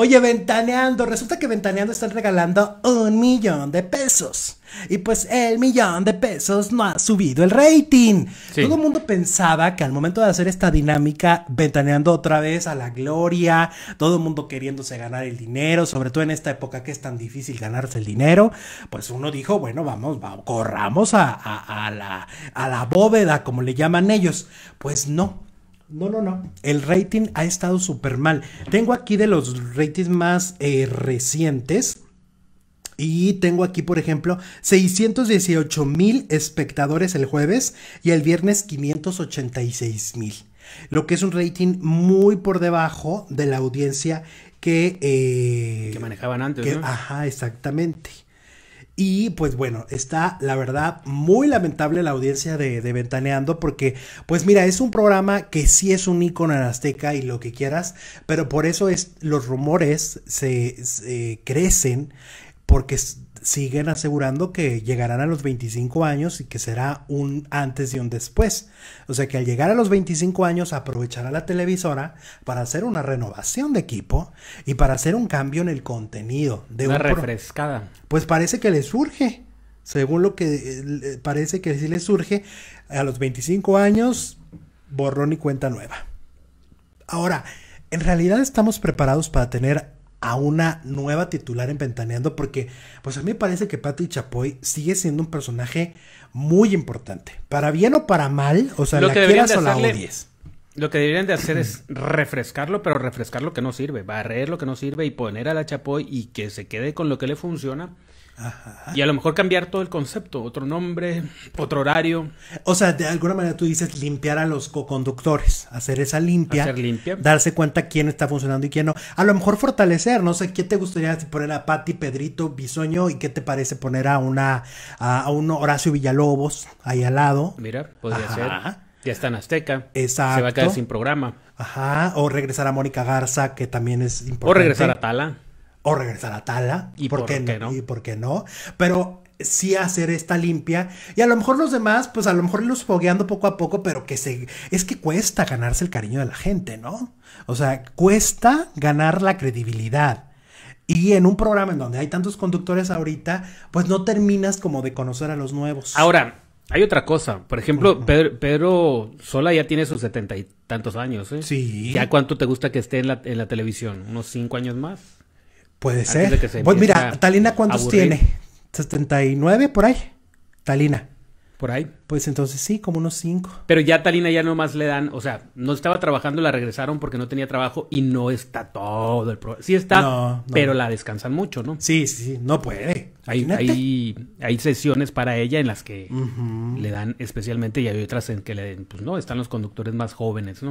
Oye, ventaneando, resulta que ventaneando están regalando un millón de pesos. Y pues el millón de pesos no ha subido el rating. Todo el mundo pensaba que al momento de hacer esta dinámica, ventaneando otra vez a la gloria, todo el mundo queriéndose ganar el dinero, sobre todo en esta época que es tan difícil ganarse el dinero, pues uno dijo, bueno, vamos, corramos a la bóveda, como le llaman ellos. Pues no. No, no, no. El rating ha estado súper mal. Tengo aquí de los ratings más eh, recientes. Y tengo aquí, por ejemplo, 618 mil espectadores el jueves y el viernes 586 mil. Lo que es un rating muy por debajo de la audiencia que... Eh, que manejaban antes. Ajá, exactamente. Y pues bueno, está la verdad muy lamentable la audiencia de, de, Ventaneando porque pues mira, es un programa que sí es un ícono en Azteca y lo que quieras, pero por eso es los rumores se, crecen porque siguen asegurando que llegarán a los 25 años y que será un antes y un después. O sea que al llegar a los 25 años aprovechará la televisora para hacer una renovación de equipo y para hacer un cambio en el contenido. De una refrescada. Pues parece que le surge. Según lo que eh, parece que sí le surge, a los 25 años, borrón y cuenta nueva. Ahora, ¿en realidad estamos preparados para tener a una nueva titular en Ventaneando porque pues a mí me parece que Patty Chapoy sigue siendo un personaje muy importante, para bien o para mal, o sea, la quieras o la odies. Lo que deberían de hacer es refrescarlo, pero refrescar lo que no sirve, barrer lo que no sirve y poner a la Chapoy y que se quede con lo que le funciona. Ajá. Y a lo mejor cambiar todo el concepto, otro nombre, otro horario. O sea, de alguna manera tú dices limpiar a los coconductores, hacer esa limpia, limpia, darse cuenta quién está funcionando y quién no. A lo mejor fortalecer, no sé, ¿qué te gustaría poner a Patti, Pedrito, Bisoño y qué te parece poner a una a, un Horacio Villalobos ahí al lado? Mira, podría Ajá. ser. Ya está en Azteca. Exacto. Se va a quedar sin programa. Ajá. O regresar a Mónica Garza, que también es importante. O regresar a Tala. O regresar a Tala. ¿Y por, qué, no? ¿Y por qué no? Pero sí hacer esta limpia y a lo mejor los demás, pues a lo mejor los fogueando poco a poco, pero que se es que cuesta ganarse el cariño de la gente, ¿no? O sea, cuesta ganar la credibilidad. Y en un programa en donde hay tantos conductores ahorita, pues no terminas como de conocer a los nuevos. Ahora, hay otra cosa. Por ejemplo, Pedro, Sola ya tiene sus setenta y tantos años, ¿eh? Sí. ¿Ya cuánto te gusta que esté en la, televisión? ¿Unos cinco años más? Puede ser. pues mira, Talina, ¿cuántos tiene? ¿79 por ahí? Talina. Por ahí. Pues entonces sí, como unos cinco. Pero ya Talina ya nomás le dan, o sea, no estaba trabajando, la regresaron porque no tenía trabajo y no está todo el problema. Sí está, pero la descansan mucho, ¿no? Sí, sí, no puede. Hay, hay, sesiones para ella en las que le dan especialmente y hay otras en que le pues no, están los conductores más jóvenes, ¿no?